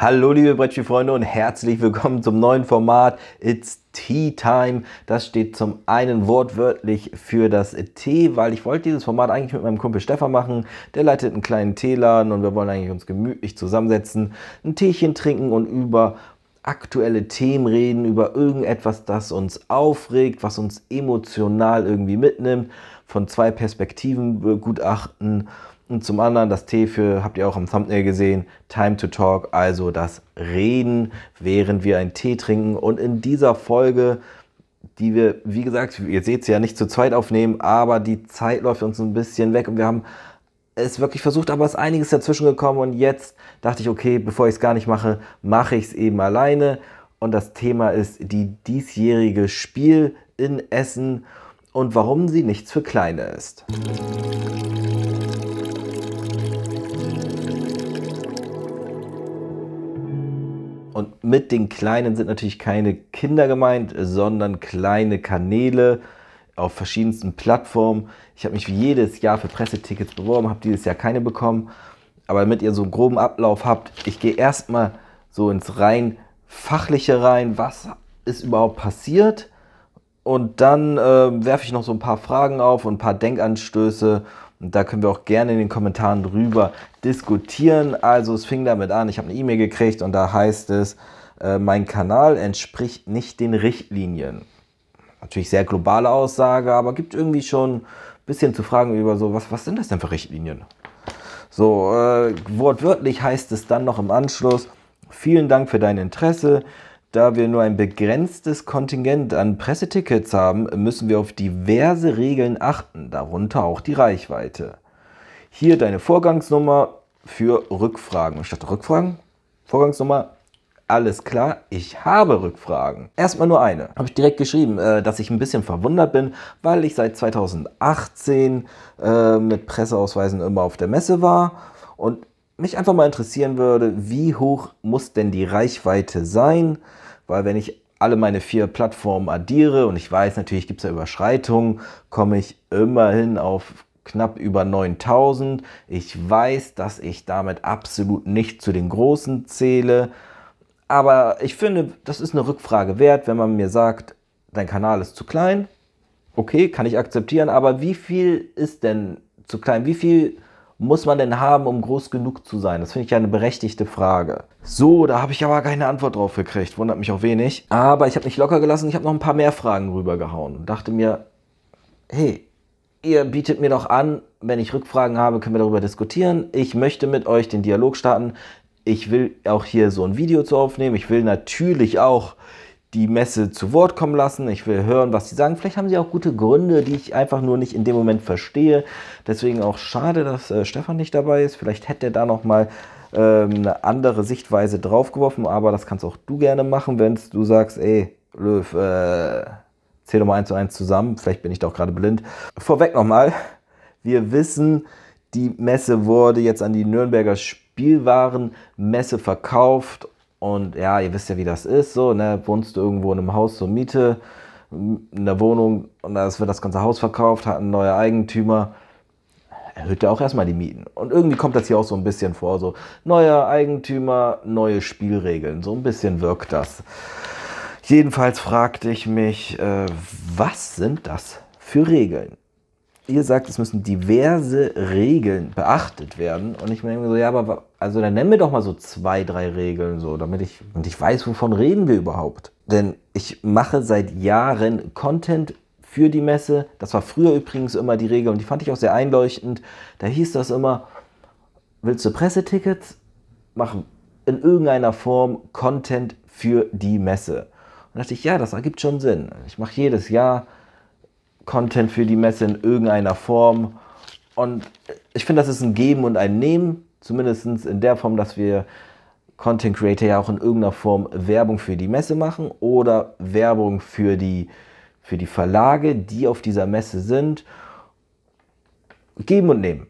Hallo liebe Brettspielfreunde und herzlich willkommen zum neuen Format It's Tea Time. Das steht zum einen wortwörtlich für das Tee, weil ich wollte dieses Format eigentlich mit meinem Kumpel Stefan machen. Der leitet einen kleinen Teeladen und wir wollen eigentlich uns gemütlich zusammensetzen, ein Teechen trinken und über aktuelle Themen reden, über irgendetwas, das uns aufregt, was uns emotional irgendwie mitnimmt, von zwei Perspektiven begutachten und zum anderen das T für, habt ihr auch im Thumbnail gesehen, Time to Talk, also das Reden, während wir einen Tee trinken. Und in dieser Folge, die wir, wie gesagt, ihr seht sie ja nicht zu zweit aufnehmen, aber die Zeit läuft uns ein bisschen weg und wir haben es wirklich versucht, aber es ist einiges dazwischen gekommen und jetzt dachte ich, okay, bevor ich es gar nicht mache, mache ich es eben alleine. Und das Thema ist die diesjährige Spiel in Essen und warum sie nichts für Kleine ist. Und mit den kleinen sind natürlich keine Kinder gemeint, sondern kleine Kanäle auf verschiedensten Plattformen. Ich habe mich wie jedes Jahr für Pressetickets beworben, habe dieses Jahr keine bekommen. Aber damit ihr so einen groben Ablauf habt, ich gehe erstmal so ins rein fachliche rein, was ist überhaupt passiert. Und dann äh, werfe ich noch so ein paar Fragen auf und ein paar Denkanstöße und da können wir auch gerne in den Kommentaren drüber diskutieren. Also es fing damit an, ich habe eine E-Mail gekriegt und da heißt es, äh, mein Kanal entspricht nicht den Richtlinien. Natürlich sehr globale Aussage, aber gibt irgendwie schon ein bisschen zu fragen über so, was, was sind das denn für Richtlinien? So, äh, wortwörtlich heißt es dann noch im Anschluss, vielen Dank für dein Interesse. Da wir nur ein begrenztes Kontingent an Pressetickets haben, müssen wir auf diverse Regeln achten, darunter auch die Reichweite. Hier deine Vorgangsnummer für Rückfragen. Und statt Rückfragen, Vorgangsnummer, alles klar, ich habe Rückfragen. Erstmal nur eine. Habe ich direkt geschrieben, äh, dass ich ein bisschen verwundert bin, weil ich seit 2018 äh, mit Presseausweisen immer auf der Messe war und mich einfach mal interessieren würde, wie hoch muss denn die Reichweite sein, weil wenn ich alle meine vier Plattformen addiere und ich weiß, natürlich gibt es da Überschreitungen, komme ich immerhin auf knapp über 9000. Ich weiß, dass ich damit absolut nicht zu den Großen zähle. Aber ich finde, das ist eine Rückfrage wert, wenn man mir sagt, dein Kanal ist zu klein. Okay, kann ich akzeptieren, aber wie viel ist denn zu klein? Wie viel muss man denn haben, um groß genug zu sein? Das finde ich ja eine berechtigte Frage. So, da habe ich aber keine Antwort drauf gekriegt. Wundert mich auch wenig. Aber ich habe mich locker gelassen. Ich habe noch ein paar mehr Fragen rübergehauen und dachte mir, hey, ihr bietet mir doch an, wenn ich Rückfragen habe, können wir darüber diskutieren. Ich möchte mit euch den Dialog starten. Ich will auch hier so ein Video zu aufnehmen. Ich will natürlich auch die Messe zu Wort kommen lassen. Ich will hören, was sie sagen. Vielleicht haben sie auch gute Gründe, die ich einfach nur nicht in dem Moment verstehe. Deswegen auch schade, dass äh, Stefan nicht dabei ist. Vielleicht hätte er da noch mal ähm, eine andere Sichtweise draufgeworfen. Aber das kannst auch du gerne machen, wenn du sagst, ey, Löw, äh, zähl doch mal eins zu eins zusammen. Vielleicht bin ich doch gerade blind. Vorweg nochmal, wir wissen, die Messe wurde jetzt an die Nürnberger Spielwarenmesse verkauft und ja, ihr wisst ja, wie das ist, so, ne, wohnst du irgendwo in einem Haus zur Miete, in der Wohnung und da wird das ganze Haus verkauft, hat ein neuer Eigentümer, erhöht ja auch erstmal die Mieten. Und irgendwie kommt das hier auch so ein bisschen vor, so neuer Eigentümer, neue Spielregeln, so ein bisschen wirkt das. Jedenfalls fragte ich mich, äh, was sind das für Regeln? ihr sagt, es müssen diverse Regeln beachtet werden. Und ich meine so, ja, aber also dann nennen wir doch mal so zwei, drei Regeln so, damit ich und ich weiß, wovon reden wir überhaupt. Denn ich mache seit Jahren Content für die Messe. Das war früher übrigens immer die Regel und die fand ich auch sehr einleuchtend. Da hieß das immer: Willst du Pressetickets? Mach in irgendeiner Form Content für die Messe. Und da dachte ich, ja, das ergibt schon Sinn. Ich mache jedes Jahr Content für die Messe in irgendeiner Form. Und ich finde, das ist ein Geben und ein Nehmen, zumindest in der Form, dass wir Content Creator ja auch in irgendeiner Form Werbung für die Messe machen oder Werbung für die, für die Verlage, die auf dieser Messe sind. Geben und nehmen.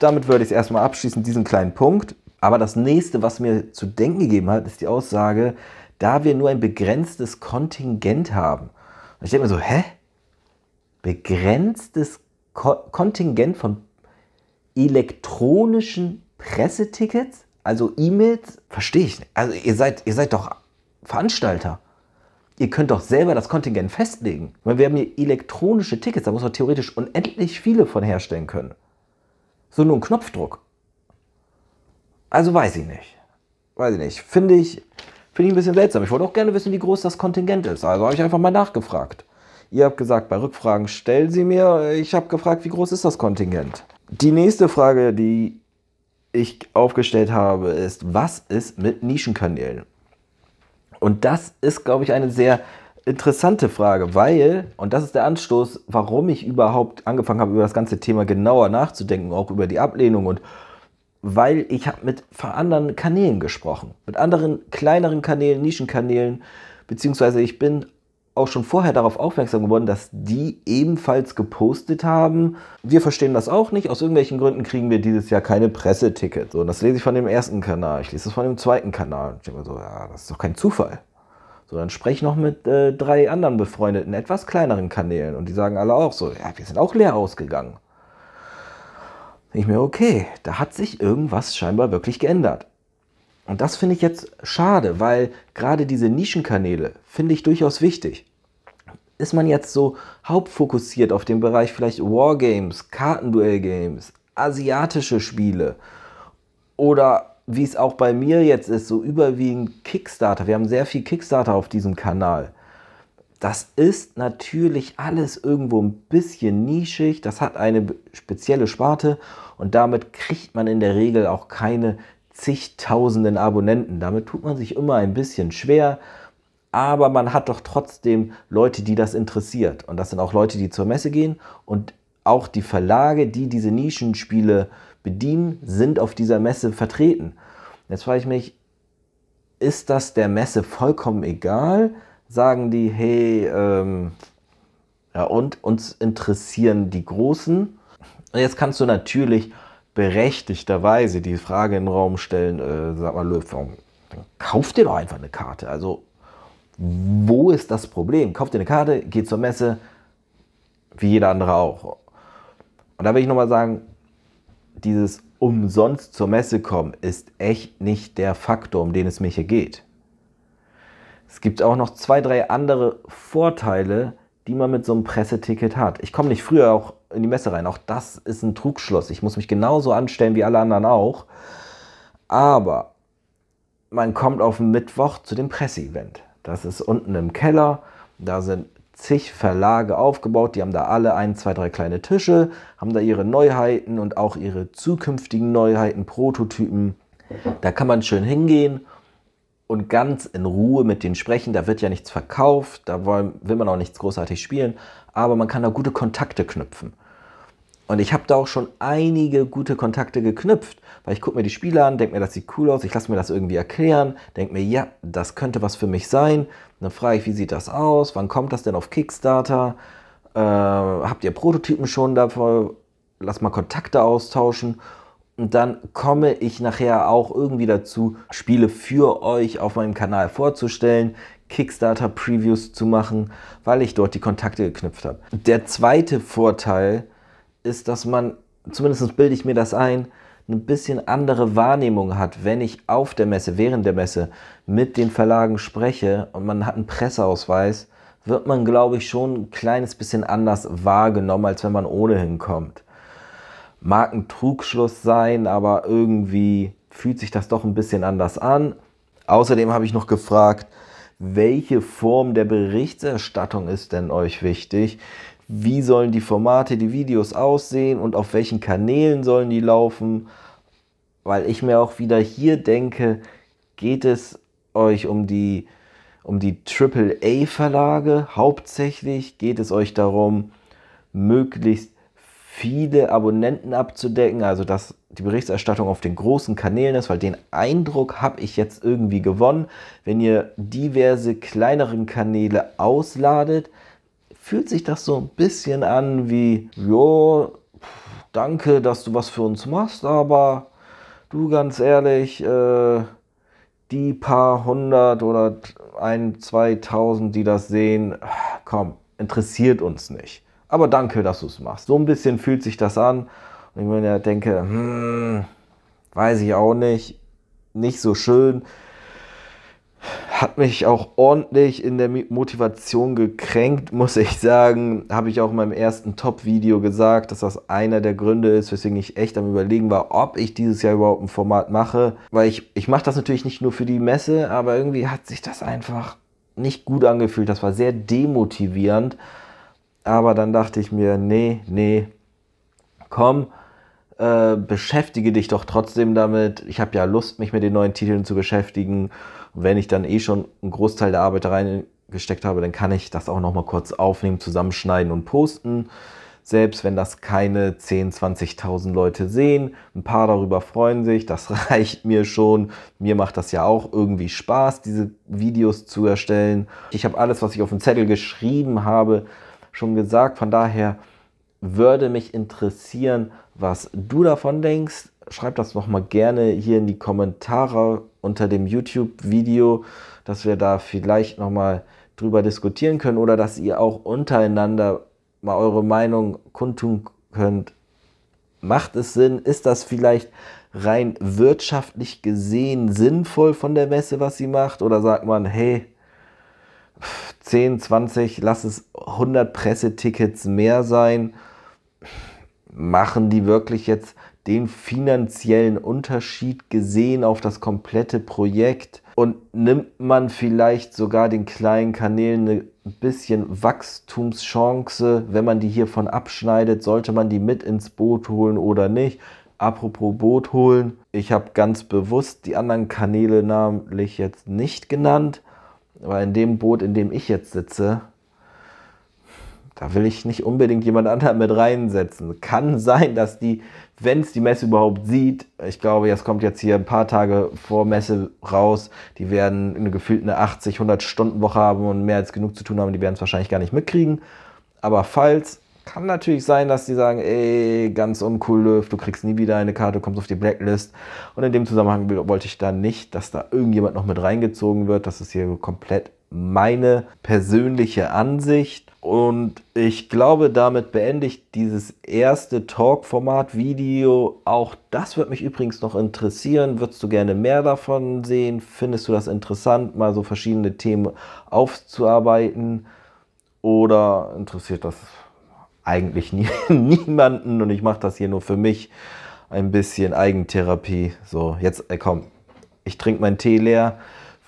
Damit würde ich es erstmal abschließen, diesen kleinen Punkt. Aber das nächste, was mir zu denken gegeben hat, ist die Aussage, da wir nur ein begrenztes Kontingent haben. Und ich denke mir so, hä? begrenztes Ko Kontingent von elektronischen Pressetickets, also E-Mails, verstehe ich nicht. Also ihr seid, ihr seid doch Veranstalter. Ihr könnt doch selber das Kontingent festlegen. Ich wir haben hier elektronische Tickets, da muss man theoretisch unendlich viele von herstellen können. So nur ein Knopfdruck. Also weiß ich nicht. Weiß ich nicht. Finde ich, finde ich ein bisschen seltsam. Ich wollte auch gerne wissen, wie groß das Kontingent ist. Also habe ich einfach mal nachgefragt. Ihr habt gesagt, bei Rückfragen stellen sie mir. Ich habe gefragt, wie groß ist das Kontingent? Die nächste Frage, die ich aufgestellt habe, ist, was ist mit Nischenkanälen? Und das ist, glaube ich, eine sehr interessante Frage, weil, und das ist der Anstoß, warum ich überhaupt angefangen habe, über das ganze Thema genauer nachzudenken, auch über die Ablehnung und weil ich habe mit anderen Kanälen gesprochen, mit anderen kleineren Kanälen, Nischenkanälen, beziehungsweise ich bin auch schon vorher darauf aufmerksam geworden, dass die ebenfalls gepostet haben. Wir verstehen das auch nicht. Aus irgendwelchen Gründen kriegen wir dieses Jahr keine Pressetickets. So, und das lese ich von dem ersten Kanal. Ich lese das von dem zweiten Kanal. Und ich denke mir so, ja, das ist doch kein Zufall. So, dann spreche ich noch mit äh, drei anderen befreundeten, etwas kleineren Kanälen. Und die sagen alle auch so, ja, wir sind auch leer ausgegangen. Ich mir, okay, da hat sich irgendwas scheinbar wirklich geändert. Und das finde ich jetzt schade, weil gerade diese Nischenkanäle finde ich durchaus wichtig. Ist man jetzt so hauptfokussiert auf den Bereich vielleicht Wargames, Kartenduellgames, asiatische Spiele oder wie es auch bei mir jetzt ist, so überwiegend Kickstarter. Wir haben sehr viel Kickstarter auf diesem Kanal. Das ist natürlich alles irgendwo ein bisschen nischig, das hat eine spezielle Sparte und damit kriegt man in der Regel auch keine zigtausenden Abonnenten. Damit tut man sich immer ein bisschen schwer, aber man hat doch trotzdem Leute, die das interessiert. Und das sind auch Leute, die zur Messe gehen und auch die Verlage, die diese Nischenspiele bedienen, sind auf dieser Messe vertreten. Jetzt frage ich mich, ist das der Messe vollkommen egal? Sagen die, hey, ähm, ja und uns interessieren die Großen. Und jetzt kannst du natürlich berechtigterweise die Frage in den Raum stellen, äh, sag mal, Löw, dann kauft ihr doch einfach eine Karte. Also, wo ist das Problem? Kauft ihr eine Karte, geht zur Messe, wie jeder andere auch. Und da will ich nochmal sagen, dieses umsonst zur Messe kommen ist echt nicht der Faktor, um den es mir hier geht. Es gibt auch noch zwei, drei andere Vorteile, die man mit so einem Presseticket hat. Ich komme nicht früher auch in die Messe rein. Auch das ist ein Trugschluss. Ich muss mich genauso anstellen wie alle anderen auch. Aber man kommt auf den Mittwoch zu dem Presseevent. Das ist unten im Keller. Da sind zig Verlage aufgebaut. Die haben da alle ein, zwei, drei kleine Tische, haben da ihre Neuheiten und auch ihre zukünftigen Neuheiten, Prototypen. Da kann man schön hingehen und ganz in Ruhe mit denen sprechen. Da wird ja nichts verkauft, da will man auch nichts großartig spielen, aber man kann da gute Kontakte knüpfen. Und ich habe da auch schon einige gute Kontakte geknüpft, weil ich gucke mir die Spiele an, denke mir, das sieht cool aus, ich lasse mir das irgendwie erklären, denke mir, ja, das könnte was für mich sein. Und dann frage ich, wie sieht das aus, wann kommt das denn auf Kickstarter, äh, habt ihr Prototypen schon davor, lass mal Kontakte austauschen. Und dann komme ich nachher auch irgendwie dazu, Spiele für euch auf meinem Kanal vorzustellen, Kickstarter-Previews zu machen, weil ich dort die Kontakte geknüpft habe. Der zweite Vorteil, ist, dass man, zumindest bilde ich mir das ein, ein bisschen andere Wahrnehmung hat, wenn ich auf der Messe, während der Messe mit den Verlagen spreche und man hat einen Presseausweis, wird man, glaube ich, schon ein kleines bisschen anders wahrgenommen, als wenn man ohnehin kommt. Mag ein Trugschluss sein, aber irgendwie fühlt sich das doch ein bisschen anders an. Außerdem habe ich noch gefragt, welche Form der Berichterstattung ist denn euch wichtig? wie sollen die Formate, die Videos aussehen und auf welchen Kanälen sollen die laufen. Weil ich mir auch wieder hier denke, geht es euch um die, um die AAA-Verlage hauptsächlich? Geht es euch darum, möglichst viele Abonnenten abzudecken, also dass die Berichterstattung auf den großen Kanälen ist, weil den Eindruck habe ich jetzt irgendwie gewonnen. Wenn ihr diverse kleineren Kanäle ausladet, fühlt sich das so ein bisschen an wie, jo, danke, dass du was für uns machst, aber du ganz ehrlich, äh, die paar hundert oder ein, zweitausend, die das sehen, komm, interessiert uns nicht. Aber danke, dass du es machst. So ein bisschen fühlt sich das an. Und ich mir denke, hm, weiß ich auch nicht, nicht so schön hat mich auch ordentlich in der Motivation gekränkt, muss ich sagen. Habe ich auch in meinem ersten Top-Video gesagt, dass das einer der Gründe ist, weswegen ich echt am Überlegen war, ob ich dieses Jahr überhaupt ein Format mache. Weil ich, ich mache das natürlich nicht nur für die Messe, aber irgendwie hat sich das einfach nicht gut angefühlt. Das war sehr demotivierend. Aber dann dachte ich mir, nee, nee, komm äh, beschäftige dich doch trotzdem damit. Ich habe ja Lust, mich mit den neuen Titeln zu beschäftigen. Und wenn ich dann eh schon einen Großteil der Arbeit reingesteckt habe, dann kann ich das auch nochmal kurz aufnehmen, zusammenschneiden und posten. Selbst wenn das keine 10.000, 20 20.000 Leute sehen, ein paar darüber freuen sich, das reicht mir schon. Mir macht das ja auch irgendwie Spaß, diese Videos zu erstellen. Ich habe alles, was ich auf dem Zettel geschrieben habe, schon gesagt. Von daher, würde mich interessieren, was du davon denkst. Schreib das nochmal gerne hier in die Kommentare unter dem YouTube-Video, dass wir da vielleicht nochmal drüber diskutieren können oder dass ihr auch untereinander mal eure Meinung kundtun könnt. Macht es Sinn? Ist das vielleicht rein wirtschaftlich gesehen sinnvoll von der Messe, was sie macht? Oder sagt man, hey, pff, 10, 20, lass es 100 Pressetickets mehr sein. Machen die wirklich jetzt den finanziellen Unterschied gesehen auf das komplette Projekt? Und nimmt man vielleicht sogar den kleinen Kanälen eine bisschen Wachstumschance, wenn man die hiervon abschneidet? Sollte man die mit ins Boot holen oder nicht? Apropos Boot holen, ich habe ganz bewusst die anderen Kanäle namentlich jetzt nicht genannt, weil in dem Boot, in dem ich jetzt sitze, da will ich nicht unbedingt jemand anderen mit reinsetzen. Kann sein, dass die, wenn es die Messe überhaupt sieht, ich glaube, es kommt jetzt hier ein paar Tage vor Messe raus, die werden eine gefühlte 80, 100 Stunden Woche haben und mehr als genug zu tun haben, die werden es wahrscheinlich gar nicht mitkriegen. Aber falls, kann natürlich sein, dass die sagen, ey, ganz uncool, Löw, du kriegst nie wieder eine Karte, kommst auf die Blacklist. Und in dem Zusammenhang wollte ich dann nicht, dass da irgendjemand noch mit reingezogen wird. Das ist hier komplett meine persönliche Ansicht. Und ich glaube, damit beende ich dieses erste Talk-Format-Video. Auch das wird mich übrigens noch interessieren. Würdest du gerne mehr davon sehen? Findest du das interessant, mal so verschiedene Themen aufzuarbeiten? Oder interessiert das eigentlich nie, niemanden und ich mache das hier nur für mich. Ein bisschen Eigentherapie. So, jetzt äh, komm, ich trinke meinen Tee leer,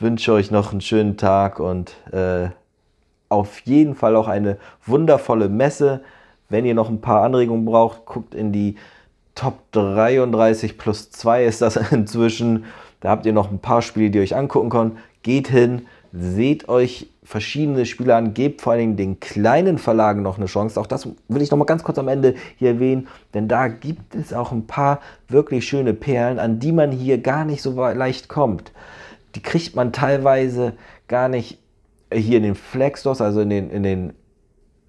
wünsche euch noch einen schönen Tag und äh, auf jeden Fall auch eine wundervolle Messe. Wenn ihr noch ein paar Anregungen braucht, guckt in die Top 33 plus 2 ist das inzwischen. Da habt ihr noch ein paar Spiele, die ihr euch angucken könnt. Geht hin, seht euch verschiedene Spieler an, gebt vor allen den kleinen Verlagen noch eine Chance. Auch das will ich noch mal ganz kurz am Ende hier erwähnen, denn da gibt es auch ein paar wirklich schöne Perlen, an die man hier gar nicht so leicht kommt. Die kriegt man teilweise gar nicht äh, hier in den Flagstores, also in den, in den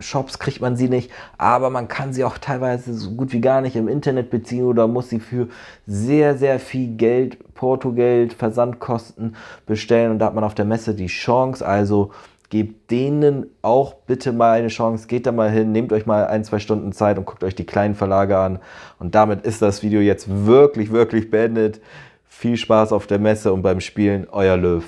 Shops kriegt man sie nicht, aber man kann sie auch teilweise so gut wie gar nicht im Internet beziehen oder muss sie für sehr, sehr viel Geld Portugeld, Versandkosten bestellen und da hat man auf der Messe die Chance. Also gebt denen auch bitte mal eine Chance. Geht da mal hin, nehmt euch mal ein, zwei Stunden Zeit und guckt euch die kleinen Verlage an. Und damit ist das Video jetzt wirklich, wirklich beendet. Viel Spaß auf der Messe und beim Spielen, euer Löw.